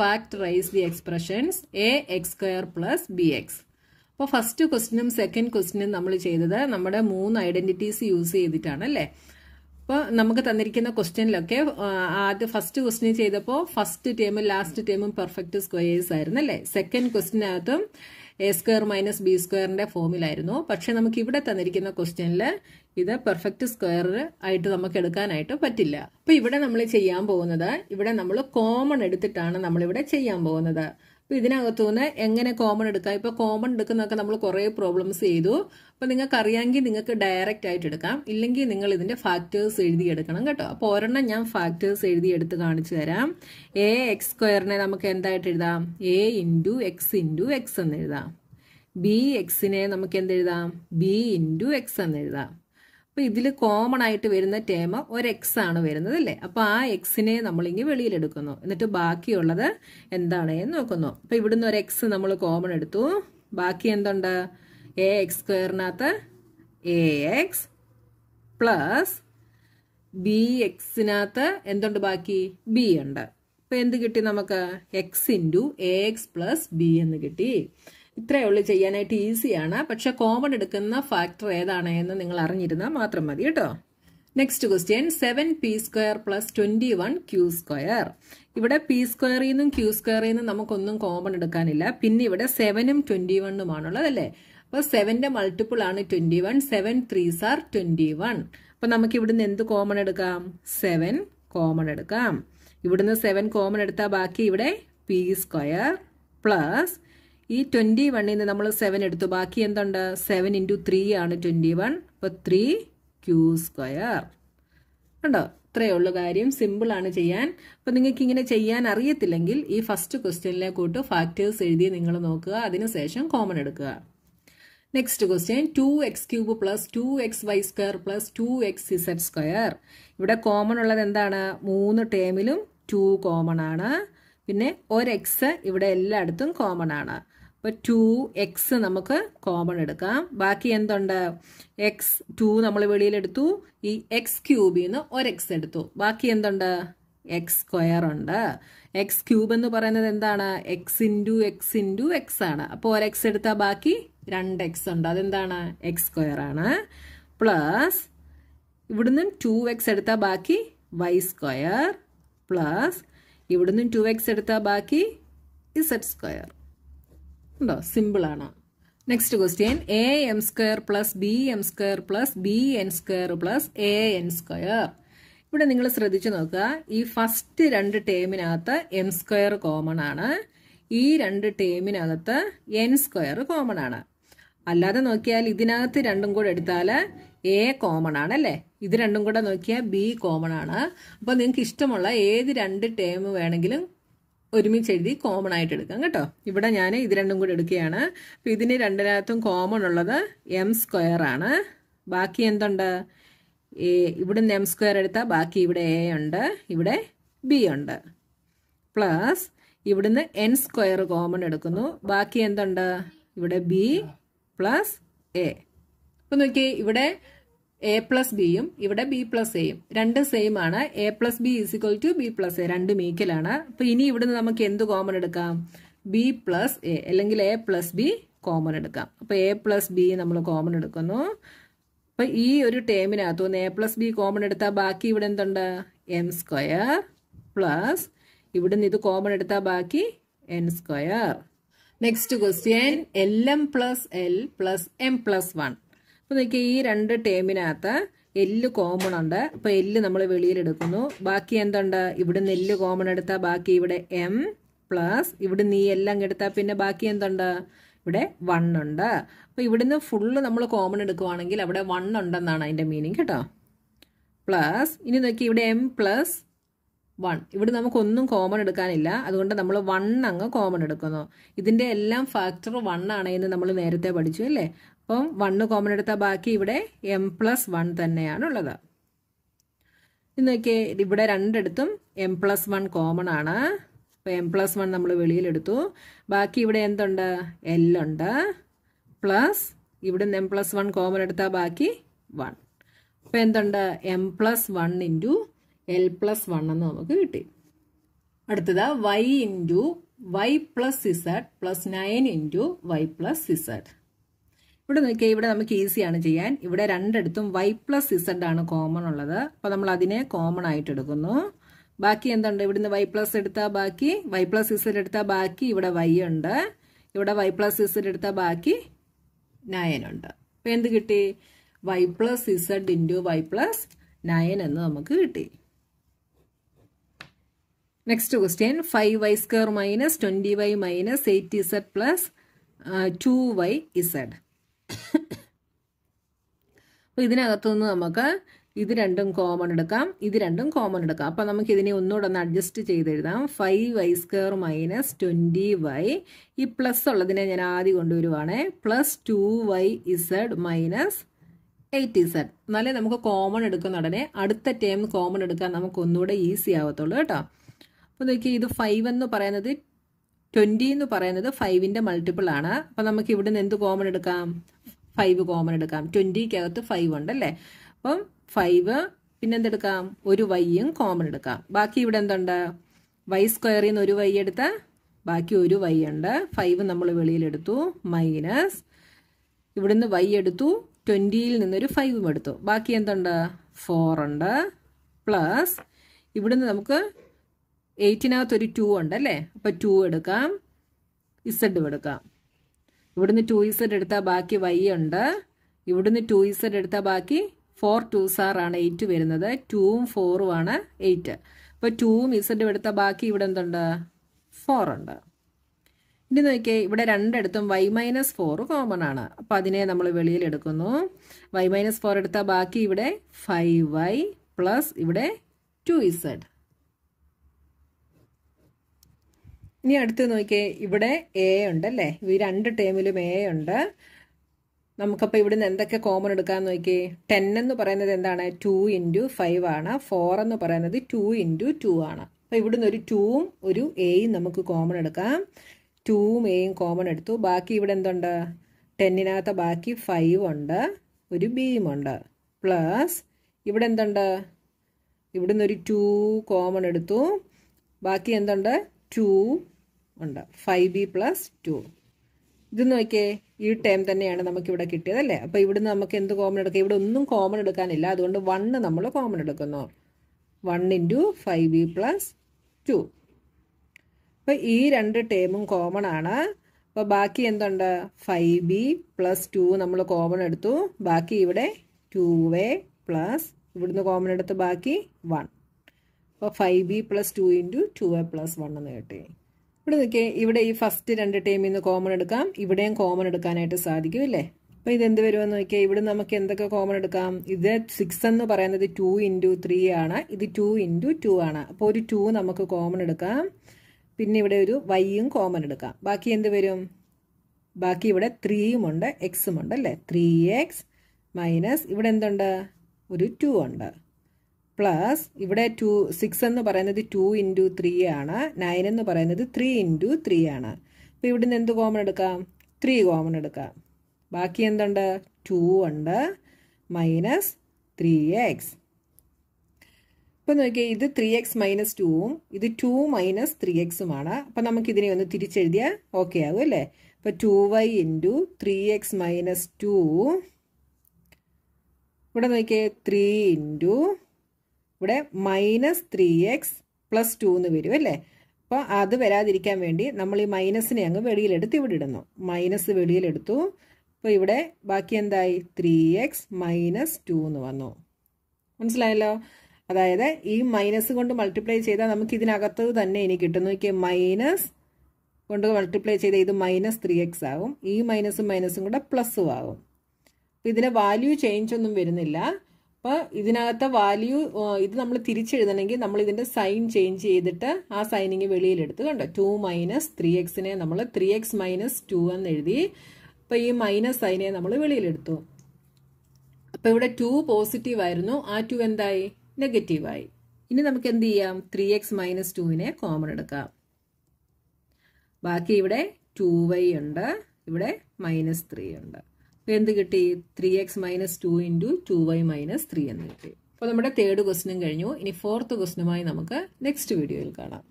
factorise the expressions a x square plus b x അപ്പോൾ first ക്വസ്റ്റിനും second ക്വസ്റ്റിനും നമ്മൾ ചെയ്തത് നമ്മുടെ മൂന്ന് ഐഡൻറ്റിറ്റീസ് യൂസ് ചെയ്തിട്ടാണ് അല്ലേ അപ്പോൾ നമുക്ക് തന്നിരിക്കുന്ന ക്വസ്റ്റ്യനിലൊക്കെ ആദ്യം ഫസ്റ്റ് ക്വസ്റ്റിന് ചെയ്തപ്പോൾ ഫസ്റ്റ് ടേമും ലാസ്റ്റ് ടേമും പെർഫെക്റ്റ് സ്ക്വയേഴ്സ് ആയിരുന്നു അല്ലേ സെക്കൻഡ് ക്വസ്റ്റിനകത്തും എ സ്ക്വയർ മൈനസ് ബി സ്ക്വയറിൻ്റെ ഫോമിലായിരുന്നു പക്ഷേ നമുക്ക് ഇവിടെ തന്നിരിക്കുന്ന ക്വസ്റ്റ്യനിൽ ഇത് പെർഫെക്റ്റ് സ്ക്വയർ ആയിട്ട് നമുക്ക് എടുക്കാനായിട്ട് പറ്റില്ല അപ്പോൾ ഇവിടെ നമ്മൾ ചെയ്യാൻ പോകുന്നത് ഇവിടെ നമ്മൾ കോമൺ എടുത്തിട്ടാണ് നമ്മളിവിടെ ചെയ്യാൻ പോകുന്നത് അപ്പോൾ ഇതിനകത്തുനിന്ന് എങ്ങനെ കോമൺ എടുക്കാം ഇപ്പോൾ കോമൺ എടുക്കുന്നൊക്കെ നമ്മൾ കുറേ പ്രോബ്ലംസ് ചെയ്തു അപ്പോൾ നിങ്ങൾക്ക് അറിയാമെങ്കിൽ നിങ്ങൾക്ക് ഡയറക്റ്റ് ആയിട്ട് എടുക്കാം ഇല്ലെങ്കിൽ നിങ്ങൾ ഇതിൻ്റെ ഫാക്ടേഴ്സ് എഴുതിയെടുക്കണം കേട്ടോ അപ്പോൾ ഒരെണ്ണം ഞാൻ ഫാക്ടേഴ്സ് എടുത്ത് കാണിച്ചു തരാം എ എക്സ് സ്ക്വയറിനെ നമുക്ക് എന്തായിട്ട് എഴുതാം a into x into x എന്ന് എഴുതാം ബി എക്സിനെ നമുക്ക് എഴുതാം ബി ഇൻറ്റു എക്സ് എന്ന് എഴുതാം അപ്പോൾ ഇതിൽ കോമൺ ആയിട്ട് വരുന്ന ടേമ ഒരു എക്സ് ആണ് വരുന്നത് അല്ലേ അപ്പോൾ ആ എക്സിനെ നമ്മളിങ്ങി വെളിയിലെടുക്കുന്നു എന്നിട്ട് ബാക്കിയുള്ളത് എന്താണ് എന്ന് നോക്കുന്നു അപ്പോൾ ഇവിടുന്ന് ഒരു എക്സ് നമ്മൾ കോമൺ എടുത്തു ബാക്കി എന്തുണ്ട് എ എക്സ് സ്ക്വയറിനകത്ത് എ എക്സ് പ്ലസ് ബി എക്സിനകത്ത് എന്തുണ്ട് ബാക്കി ബി ഉണ്ട് അപ്പോൾ എന്ത് കിട്ടി നമുക്ക് x into a x plus b എന്ന് കിട്ടി ഇത്രയേ ഉള്ളൂ ചെയ്യാനായിട്ട് ഈസിയാണ് പക്ഷെ കോമൺ എടുക്കുന്ന ഫാക്ടർ ഏതാണ് എന്ന് നിങ്ങൾ അറിഞ്ഞിരുന്നാൽ മാത്രം മതി കേട്ടോ next question seven p square plus twenty one q square ഇവിടെ പി സ്ക്വയറിൽ നിന്നും ക്യൂ സ്ക്വയറിൽ നിന്നും നമുക്കൊന്നും കോമൺ എടുക്കാനില്ല പിന്നെ ഇവിടെ സെവനും ട്വൻറ്റി വണ്ണുമാണുള്ളത് അല്ലേ അപ്പൊ സെവന്റെ മൾട്ടിപ്പിൾ ആണ് twenty one seven three sir twenty one അപ്പൊ നമുക്ക് ഇവിടുന്ന് എന്ത് കോമൺ എടുക്കാം സെവൻ കോമൺ എടുക്കാം ഇവിടുന്ന് സെവൻ കോമൺ എടുത്താൽ ബാക്കി ഇവിടെ പി സ്ക്വയർ പ്ലസ് ഈ ട്വൻറ്റി വണ്ണിൽ നിന്ന് നമ്മൾ സെവൻ എടുത്തു ബാക്കി എന്തുണ്ട് സെവൻ ഇൻറ്റു ത്രീ ആണ് ട്വൻറ്റി വൺ അപ്പോൾ ത്രീ ക്യൂ സ്ക്വയർ ഉണ്ടോ ഇത്രയേ ഉള്ളൂ കാര്യം സിമ്പിളാണ് ചെയ്യാൻ അപ്പോൾ നിങ്ങൾക്ക് ഇങ്ങനെ ചെയ്യാൻ അറിയത്തില്ലെങ്കിൽ ഈ ഫസ്റ്റ് ക്വസ്റ്റ്യനിലെ കൂട്ട് ഫാക്ടേഴ്സ് എഴുതി നിങ്ങൾ നോക്കുക അതിനുശേഷം കോമൺ എടുക്കുക next question two x cube plus two x y square plus two x z square ഇവിടെ കോമൺ ഉള്ളത് എന്താണ് മൂന്ന് ടേമിലും ടു കോമൺ ആണ് പിന്നെ ഒരു എക്സ് ഇവിടെ എല്ലായിടത്തും കോമൺ ആണ് അപ്പോൾ ടു എക്സ് നമുക്ക് കോമൺ എടുക്കാം ബാക്കി എന്തുണ്ട് എക്സ് ടു നമ്മൾ വെളിയിലെടുത്തു ഈ എക്സ് ക്യൂബിൽ നിന്ന് ഒരു എക്സ് എടുത്തു ബാക്കി എന്തുണ്ട് എക്സ് സ്ക്വയർ ഉണ്ട് എക്സ് ക്യൂബ് എന്ന് പറയുന്നത് എന്താണ് x into x into x ആണ് അപ്പോൾ ഒരു എക്സ് എടുത്താൽ ബാക്കി രണ്ട് എക്സ് ഉണ്ട് അതെന്താണ് എക്സ് സ്ക്വയർ ആണ് പ്ലസ് ഇവിടുന്ന് ടു എക്സ് എടുത്താൽ ബാക്കി വൈ സ്ക്വയർ പ്ലസ് ഇവിടുന്ന് ടു എക്സ് എടുത്താൽ ബാക്കി ഇസഡ് സ്ക്വയർ ഉണ്ടോ സിമ്പിളാണ് next question a m square plus b m square plus b n square plus a n square ഇവിടെ നിങ്ങൾ ശ്രദ്ധിച്ചു നോക്കുക ഈ ഫസ്റ്റ് രണ്ട് ടേമിനകത്ത് എം സ്ക്വയർ കോമൺ ആണ് ഈ രണ്ട് ടേമിനകത്ത് എൻ സ്ക്വയർ കോമൺ ആണ് അല്ലാതെ നോക്കിയാൽ ഇതിനകത്ത് രണ്ടും കൂടെ എടുത്താൽ എ കോമൺ ആണ് അല്ലേ ഇത് രണ്ടും കൂടെ നോക്കിയാൽ ബി കോമൺ ആണ് അപ്പോൾ നിങ്ങൾക്ക് ഇഷ്ടമുള്ള ഏത് രണ്ട് ടേം വേണമെങ്കിലും ഒരുമിച്ച് എഴുതി കോമൺ ആയിട്ട് എടുക്കാം കേട്ടോ ഇവിടെ ഞാൻ ഇത് രണ്ടും കൂടി എടുക്കുകയാണ് അപ്പം ഇതിന് രണ്ടിനകത്തും കോമൺ ഉള്ളത് എം സ്ക്വയർ ആണ് ബാക്കി എന്തുണ്ട് എ ഇവിടുന്ന് എം സ്ക്വയർ എടുത്താൽ ബാക്കി ഇവിടെ എ ഉണ്ട് ഇവിടെ ബി ഉണ്ട് പ്ലസ് ഇവിടുന്ന് എൻ സ്ക്വയർ കോമൺ എടുക്കുന്നു ബാക്കി എന്തുണ്ട് ഇവിടെ ബി പ്ലസ് എ അപ്പം നോക്കി ഇവിടെ എ പ്ലസ് ബിയും ഇവിടെ ബി പ്ലസ് എയും രണ്ട് സെയിം ആണ് a plus b is equal to b plus a രണ്ടും ഈക്വലാണ് അപ്പൊ ഇനി ഇവിടുന്ന് നമുക്ക് എന്ത് കോമൺ എടുക്കാം ബി പ്ലസ് എ അല്ലെങ്കിൽ എ പ്ലസ് ബി കോമൺ എടുക്കാം അപ്പൊ എ പ്ലസ് ബി നമ്മൾ കോമൺ എടുക്കുന്നു അപ്പൊ ഈ ഒരു ടേമിനകത്ത് നിന്ന് എ പ്ലസ് ബി കോമൺ എടുത്താൽ ബാക്കി ഇവിടെ എന്തുണ്ട് എം സ്ക്വയർ പ്ലസ് ഇവിടുന്ന് ഇത് കോമൺ എടുത്താൽ ബാക്കി n square next question l m plus l plus m plus one അപ്പോൾ നിങ്ങൾക്ക് ഈ രണ്ട് ടേമിനകത്ത് എല്ല് കോമൺ ഉണ്ട് അപ്പോൾ എല്ല് നമ്മൾ വെളിയിലെടുക്കുന്നു ബാക്കി എന്തുണ്ട് ഇവിടുന്ന് എല്ല് കോമൺ എടുത്താൽ ബാക്കി ഇവിടെ എം പ്ലസ് ഇവിടെ നീ എല്ലാം എടുത്താൽ പിന്നെ ബാക്കി എന്തുണ്ട് ഇവിടെ വൺ ഉണ്ട് അപ്പോൾ ഇവിടുന്ന് ഫുള്ള് നമ്മൾ കോമൺ എടുക്കുവാണെങ്കിൽ അവിടെ വൺ ഉണ്ടെന്നാണ് അതിൻ്റെ മീനിങ് കേട്ടോ പ്ലസ് ഇനി നോക്കി ഇവിടെ എം പ്ലസ് വൺ ഇവിടെ നമുക്കൊന്നും കോമൺ എടുക്കാനില്ല അതുകൊണ്ട് നമ്മൾ വൺ അങ്ങ് കോമൺ എടുക്കുന്നു ഇതിൻ്റെ എല്ലാം ഫാക്ടർ വൺ ആണ് എന്ന് നമ്മൾ നേരത്തെ പഠിച്ചു അല്ലേ അപ്പം വണ്ണ് കോമൺ എടുത്ത ബാക്കി ഇവിടെ എം പ്ലസ് വൺ തന്നെയാണുള്ളത് ഇന്നൊക്കെ ഇവിടെ രണ്ടെടുത്തും എം പ്ലസ് വൺ കോമൺ ആണ് അപ്പോൾ എം പ്ലസ് വൺ നമ്മൾ വെളിയിലെടുത്തു ബാക്കി ഇവിടെ എന്തുണ്ട് എൽ ഉണ്ട് പ്ലസ് ഇവിടെ നിന്ന് എം പ്ലസ് വൺ കോമൺ എടുത്താൽ ബാക്കി വൺ അപ്പം എന്തുണ്ട് m plus one into l plus one എന്ന് നമുക്ക് കിട്ടി അടുത്തത് y into y plus z plus nine into y plus z ഇവിടെ നോക്കിയാൽ ഇവിടെ നമുക്ക് ഈസിയാണ് ചെയ്യാൻ ഇവിടെ രണ്ടിടത്തും വൈ പ്ലസ് ഇസഡ് ആണ് കോമൺ ഉള്ളത് അപ്പോൾ നമ്മൾ അതിനെ കോമൺ ആയിട്ട് എടുക്കുന്നു ബാക്കി എന്തുണ്ട് ഇവിടുന്ന് വൈ പ്ലസ് എടുത്താൽ ബാക്കി വൈ പ്ലസ് ഇസഡ് എടുത്താൽ ബാക്കി ഇവിടെ വൈ ഉണ്ട് ഇവിടെ വൈ പ്ലസ് ഇസഡ് എടുത്താൽ ബാക്കി നയൻ ഉണ്ട് അപ്പോൾ എന്ത് കിട്ടി y plus z into y plus nine എന്ന് നമുക്ക് കിട്ടി next question five y square minus twenty y minus eight z plus two y z അപ്പോൾ ഇതിനകത്തു നിന്ന് നമുക്ക് ഇത് രണ്ടും കോമൺ എടുക്കാം ഇത് രണ്ടും കോമൺ എടുക്കാം അപ്പോൾ നമുക്ക് ഇതിനെ ഒന്നുകൂടെ ഒന്ന് അഡ്ജസ്റ്റ് എഴുതാം five y square minus twenty y ഈ പ്ലസ് ഉള്ളതിനെ ഞാൻ ആദ്യം കൊണ്ടുവരുവാണേ plus two y z minus eight z എന്നാലേ നമുക്ക് കോമൺ എടുക്കുന്ന ഉടനെ അടുത്ത ടേം കോമൺ എടുക്കാൻ നമുക്ക് ഒന്നുകൂടെ ഈസി ആവത്തുള്ളൂ കേട്ടോ അപ്പോൾ നോക്കി ഇത് ഫൈവ് എന്ന് പറയുന്നത് ട്വൻറ്റി എന്ന് പറയുന്നത് ഫൈവിൻ്റെ മൾട്ടിപ്പിൾ ആണ് അപ്പോൾ നമുക്ക് ഇവിടെ നിന്ന് എന്ത് കോമൺ എടുക്കാം ഫൈവ് കോമൺ എടുക്കാം ട്വൻറ്റിക്കകത്ത് ഫൈവ് ഉണ്ട് അല്ലേ അപ്പം ഫൈവ് പിന്നെ എന്തെടുക്കാം ഒരു വൈയും കോമൺ എടുക്കാം ബാക്കി ഇവിടെ എന്തുണ്ട് വൈ സ്ക്വയറിൽ നിന്ന് ഒരു വൈ എടുത്ത ബാക്കി ഒരു വൈ ഉണ്ട് ഫൈവ് നമ്മൾ വെളിയിലെടുത്തു മൈനസ് നിന്ന് വൈ എടുത്തു ട്വൻറ്റിയിൽ നിന്നൊരു ഫൈവും എടുത്തു ബാക്കി എന്തുണ്ട് ഫോർ ഉണ്ട് പ്ലസ് ഇവിടുന്ന് നമുക്ക് എയ്റ്റിനകത്തൊരു ടു ഉണ്ടല്ലേ അപ്പോൾ ടു എടുക്കാം ഇസഡ് എടുക്കാം ഇവിടുന്ന് ടു ഇസഡ് എടുത്താൽ ബാക്കി വൈ ഉണ്ട് ഇവിടുന്ന് ടു ഇസഡ് എടുത്താൽ ബാക്കി ഫോർ ടു സാറാണ് എയ്റ്റ് വരുന്നത് ടൂവും ഫോറും ആണ് എയ്റ്റ് അപ്പോൾ ടൂവും ഇസഡും എടുത്താൽ ബാക്കി ഇവിടെ എന്തുണ്ട് ഫോർ ഉണ്ട് ഇനി നോക്കിയേ ഇവിടെ രണ്ടിടത്തും വൈ മൈനസ് ഫോർ കോമൺ ആണ് അപ്പോൾ അതിനെ നമ്മൾ വെളിയിൽ എടുക്കുന്നു വൈ മൈനസ് ഫോർ എടുത്താൽ ബാക്കി ഇവിടെ ഫൈവ് വൈ പ്ലസ് ഇവിടെ ടു ഇസഡ് ഇനി അടുത്ത് നോക്കിയേ ഇവിടെ എ ഉണ്ട് അല്ലേ ഈ രണ്ട് ടേമിലും എ ഉണ്ട് നമുക്കപ്പോൾ ഇവിടെ നിന്ന് എന്തൊക്കെ കോമൺ എടുക്കാമെന്ന് നോക്കി ടെൻ എന്ന് പറയുന്നത് എന്താണ് ടു ഇൻറ്റു ഫൈവ് ആണ് ഫോർ എന്ന് പറയുന്നത് ടു ഇൻറ്റു ടു ആണ് അപ്പോൾ ഇവിടെ നിന്ന് ഒരു ടൂവും ഒരു എയും നമുക്ക് കോമൺ എടുക്കാം ടൂവും എയും കോമൺ എടുത്തു ബാക്കി ഇവിടെ എന്തുണ്ട് ടെന്നിനകത്ത് ബാക്കി ഫൈവ് ഉണ്ട് ഒരു ബിയും ഉണ്ട് പ്ലസ് ഇവിടെ എന്തുണ്ട് ഇവിടെ നിന്ന് ഒരു ടു കോമൺ എടുത്തു ബാക്കി എന്തുണ്ട് ടു ഉണ്ട് ഫൈവ് ബി പ്ലസ് ടു ഇത് നോക്കിയേ ഈ ടേം തന്നെയാണ് നമുക്കിവിടെ കിട്ടിയത് അല്ലേ അപ്പോൾ ഇവിടുന്ന് നമുക്ക് എന്ത് കോമൺ എടുക്കാം ഇവിടെ ഒന്നും കോമൺ എടുക്കാനില്ല അതുകൊണ്ട് വണ്ണ് നമ്മൾ കോമൺ എടുക്കുന്നു one into five b plus two അപ്പോൾ ഈ രണ്ട് ടേമും കോമൺ ആണ് അപ്പോൾ ബാക്കി എന്തുണ്ട് ഫൈവ് ബി പ്ലസ് ടു നമ്മൾ കോമൺ എടുത്തു ബാക്കി ഇവിടെ ടു എ പ്ലസ് ഇവിടുന്ന് കോമൺ എടുത്ത് ബാക്കി വൺ അപ്പോൾ five b plus two into two a plus one എന്ന് കിട്ടി ഇവിടെ നോക്കിയാൽ ഇവിടെ ഈ ഫസ്റ്റ് രണ്ട് ടേമിൽ നിന്ന് കോമൺ എടുക്കാം ഇവിടെയും കോമൺ എടുക്കാനായിട്ട് സാധിക്കും അല്ലേ അപ്പോൾ ഇതെന്ത് വരുമെന്ന് നോക്കിയാൽ ഇവിടെ നമുക്ക് എന്തൊക്കെ കോമൺ എടുക്കാം ഇത് സിക്സ് എന്ന് പറയുന്നത് ടു ഇൻറ്റു ത്രീ ആണ് ഇത് ടു ഇൻറ്റു ടു ആണ് അപ്പോൾ ഒരു ടു നമുക്ക് കോമൺ എടുക്കാം പിന്നെ ഇവിടെ ഒരു വൈയും കോമൺ എടുക്കാം ബാക്കി എന്ത് വരും ബാക്കി ഇവിടെ ഉണ്ട് എക്സും ഉണ്ട് അല്ലേ ത്രീ എക്സ് മൈനസ് ഇവിടെ എന്തുണ്ട് ഒരു ടു ഉണ്ട് പ്ലസ് ഇവിടെ ടു സിക്സ് എന്ന് പറയുന്നത് ടു ഇൻറ്റു ത്രീ ആണ് നയൻ എന്ന് പറയുന്നത് ത്രീ ഇൻറ്റു ത്രീ ആണ് അപ്പോൾ ഇവിടെ നിന്ന് എന്ത് കോമൺ എടുക്കാം ത്രീ കോമൺ എടുക്കാം ബാക്കി എന്തുണ്ട് ടു ഉണ്ട് മൈനസ് ത്രീ എക്സ് ഇപ്പം നോക്കിയാൽ ഇത് ത്രീ എക്സ് മൈനസ് ടുവും ഇത് ടു മൈനസ് ത്രീ എക്സുമാണ് അപ്പം നമുക്കിതിനെ ഒന്ന് തിരിച്ചെഴുതിയാൽ ഓക്കെ ആകും അല്ലേ അപ്പോൾ two y into three x minus two ഇവിടെ നോക്കിയാൽ ത്രീ ഇൻറ്റു ഇവിടെ minus three x plus two എന്ന് വരും അല്ലേ അപ്പോൾ അത് വരാതിരിക്കാൻ വേണ്ടി നമ്മൾ ഈ മൈനസിനെ അങ്ങ് വെളിയിലെടുത്ത് ഇവിടെ ഇടുന്നു മൈനസ് വെളിയിലെടുത്തു അപ്പോൾ ഇവിടെ ബാക്കി എന്തായി ത്രീ എക്സ് മൈനസ് ടു എന്ന് വന്നു മനസ്സിലായല്ലോ അതായത് ഈ മൈനസ് കൊണ്ട് മൾട്ടിപ്ലൈ ചെയ്താൽ നമുക്ക് ഇതിനകത്ത് തന്നെ ഇനി കിട്ടുന്നു എനിക്ക് മൈനസ് കൊണ്ട് മൾട്ടിപ്ലൈ ചെയ്താൽ ഇത് മൈനസ് ത്രീ എക്സ് ആകും ഈ മൈനസും മൈനസും കൂടെ പ്ലസ്സും ആകും ഇതിന് വാല്യൂ ചേഞ്ച് ഒന്നും വരുന്നില്ല അപ്പോൾ ഇതിനകത്തെ വാല്യൂ ഇത് നമ്മൾ തിരിച്ചെഴുതണമെങ്കിൽ നമ്മൾ ഇതിൻ്റെ സൈൻ ചേഞ്ച് ചെയ്തിട്ട് ആ സൈനിങ് വെളിയിലെടുത്ത് കണ്ടോ ടു മൈനസ് ത്രീ എക്സിനെ നമ്മൾ ത്രീ എക്സ് മൈനസ് ടു എന്ന് എഴുതി അപ്പോൾ ഈ മൈനസ് സൈനെ നമ്മൾ വെളിയിലെടുത്തു അപ്പോൾ ഇവിടെ ടു പോസിറ്റീവ് ആയിരുന്നു ആ ടു എന്തായി നെഗറ്റീവായി ഇനി നമുക്ക് എന്ത് ചെയ്യാം ത്രീ എക്സ് മൈനസ് ടുവിനെ കോമൺ എടുക്കാം ബാക്കി ഇവിടെ ടു വൈ ഉണ്ട് ഇവിടെ മൈനസ് ത്രീ ഉണ്ട് അപ്പോൾ എന്ത് കിട്ടി three x minus two into two y minus three എന്ന് കിട്ടി അപ്പോൾ നമ്മുടെ തേർഡ് ക്വസ്റ്റിനും കഴിഞ്ഞു ഇനി ഫോർത്ത് ക്വസ്റ്റിനുമായി നമുക്ക് നെക്സ്റ്റ് വീഡിയോയിൽ കാണാം